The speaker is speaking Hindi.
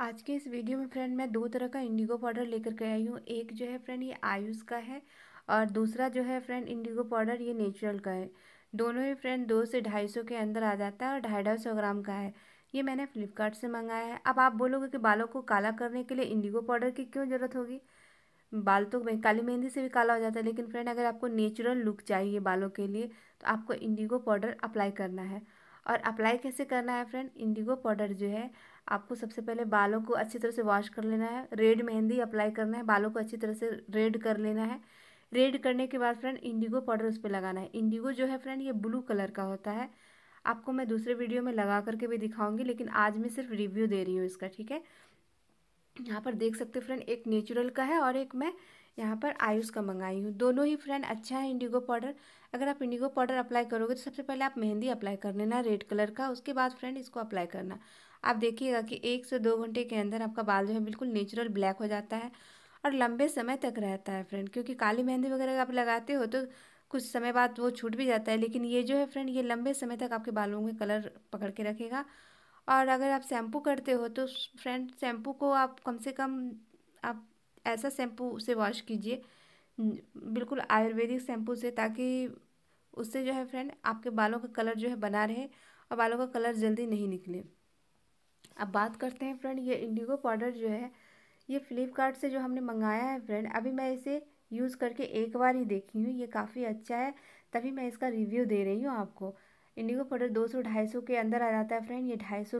आज के इस वीडियो में फ्रेंड मैं दो तरह का इंडिगो पाउडर लेकर के आई हूँ एक जो है फ्रेंड ये आयुष का है और दूसरा जो है फ्रेंड इंडिगो पाउडर ये नेचुरल का है दोनों ही फ्रेंड दो से ढाई सौ के अंदर आ जाता है और ढाई ढाई सौ ग्राम का है ये मैंने फ्लिपकार्ट से मंगाया है अब आप बोलोगे कि बालों को काला करने के लिए इंडिगो पाउडर की क्यों ज़रूरत होगी बाल तो काली मेहंदी से भी काला हो जाता है लेकिन फ्रेंड अगर आपको नेचुरल लुक चाहिए बालों के लिए तो आपको इंडिगो पाउडर अप्लाई करना है और अप्लाई कैसे करना है फ्रेंड इंडिगो पाउडर जो है आपको सबसे पहले बालों को अच्छी तरह से वॉश कर लेना है रेड मेहंदी अप्लाई करना है बालों को अच्छी तरह से रेड कर लेना है रेड करने के बाद फ्रेंड इंडिगो पाउडर उस पर लगाना है इंडिगो जो है फ्रेंड ये ब्लू कलर का होता है आपको मैं दूसरे वीडियो में लगा करके भी दिखाऊंगी लेकिन आज मैं सिर्फ रिव्यू दे रही हूँ इसका ठीक है यहाँ पर देख सकते फ्रेंड एक नेचुरल का है और एक मैं यहाँ पर आयुष का मंगाई हूँ दोनों ही फ्रेंड अच्छा है इंडिगो पाउडर अगर आप इंडिगो पाउडर अप्लाई करोगे तो सबसे पहले आप मेहंदी अप्लाई कर लेना रेड कलर का उसके बाद फ्रेंड इसको अप्लाई करना आप देखिएगा कि एक से दो घंटे के अंदर आपका बाल जो है बिल्कुल नेचुरल ब्लैक हो जाता है और लंबे समय तक रहता है फ्रेंड क्योंकि काली मेहंदी वगैरह आप लगाते हो तो कुछ समय बाद वो छूट भी जाता है लेकिन ये जो है फ्रेंड ये लंबे समय तक आपके बालों में कलर पकड़ के रखेगा और अगर आप शैम्पू करते हो तो फ्रेंड शैम्पू को आप कम से कम आप ऐसा शैम्पू से वॉश कीजिए बिल्कुल आयुर्वेदिक शैम्पू से ताकि उससे जो है फ्रेंड आपके बालों का कलर जो है बना रहे और बालों का कलर जल्दी नहीं निकले अब बात करते हैं फ्रेंड ये इंडिगो पाउडर जो है ये फ्लिपकार्ट से जो हमने मंगाया है फ्रेंड अभी मैं इसे यूज़ करके एक बार ही देखी हूँ ये काफ़ी अच्छा है तभी मैं इसका रिव्यू दे रही हूँ आपको इंडिगो पाउडर दो सौ ढाई सौ के अंदर आ जाता है फ्रेंड ये ढाई सौ